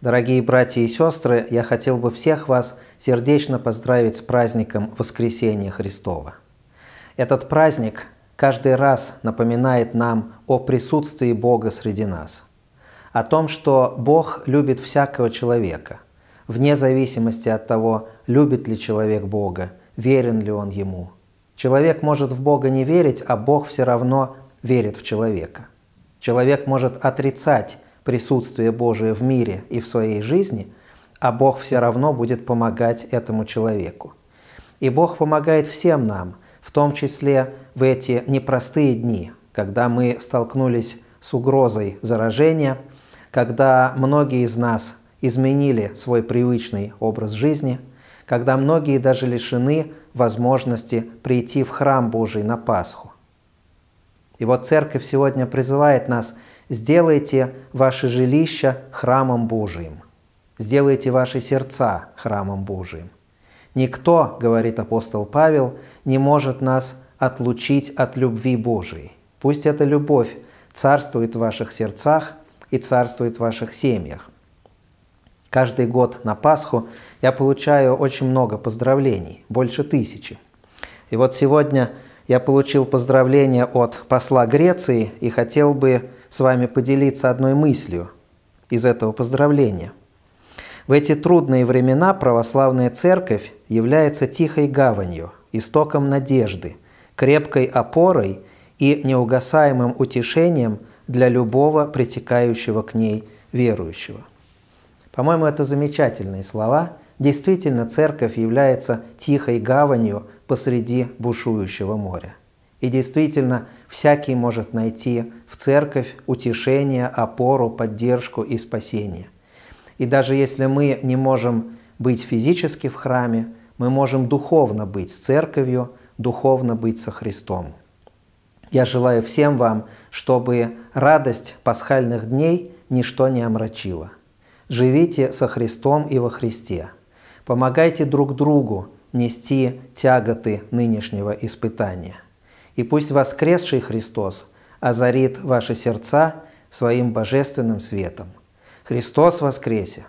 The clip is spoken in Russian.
Дорогие братья и сестры, я хотел бы всех вас сердечно поздравить с праздником Воскресения Христова. Этот праздник каждый раз напоминает нам о присутствии Бога среди нас, о том, что Бог любит всякого человека, вне зависимости от того, любит ли человек Бога, верен ли он ему. Человек может в Бога не верить, а Бог все равно верит в человека. Человек может отрицать присутствие Божие в мире и в своей жизни, а Бог все равно будет помогать этому человеку. И Бог помогает всем нам, в том числе в эти непростые дни, когда мы столкнулись с угрозой заражения, когда многие из нас изменили свой привычный образ жизни, когда многие даже лишены возможности прийти в храм Божий на Пасху. И вот церковь сегодня призывает нас, сделайте ваше жилище храмом Божиим, сделайте ваши сердца храмом Божиим. Никто, говорит апостол Павел, не может нас отлучить от любви Божией. Пусть эта любовь царствует в ваших сердцах и царствует в ваших семьях. Каждый год на Пасху я получаю очень много поздравлений, больше тысячи. И вот сегодня я получил поздравление от посла Греции и хотел бы с вами поделиться одной мыслью из этого поздравления. В эти трудные времена православная церковь является тихой гаванью, истоком надежды, крепкой опорой и неугасаемым утешением для любого притекающего к ней верующего. По-моему, это замечательные слова – Действительно, церковь является тихой гаванью посреди бушующего моря. И действительно, всякий может найти в церковь утешение, опору, поддержку и спасение. И даже если мы не можем быть физически в храме, мы можем духовно быть с церковью, духовно быть со Христом. Я желаю всем вам, чтобы радость пасхальных дней ничто не омрачила. Живите со Христом и во Христе – Помогайте друг другу нести тяготы нынешнего испытания. И пусть воскресший Христос озарит ваши сердца своим божественным светом. Христос воскресе!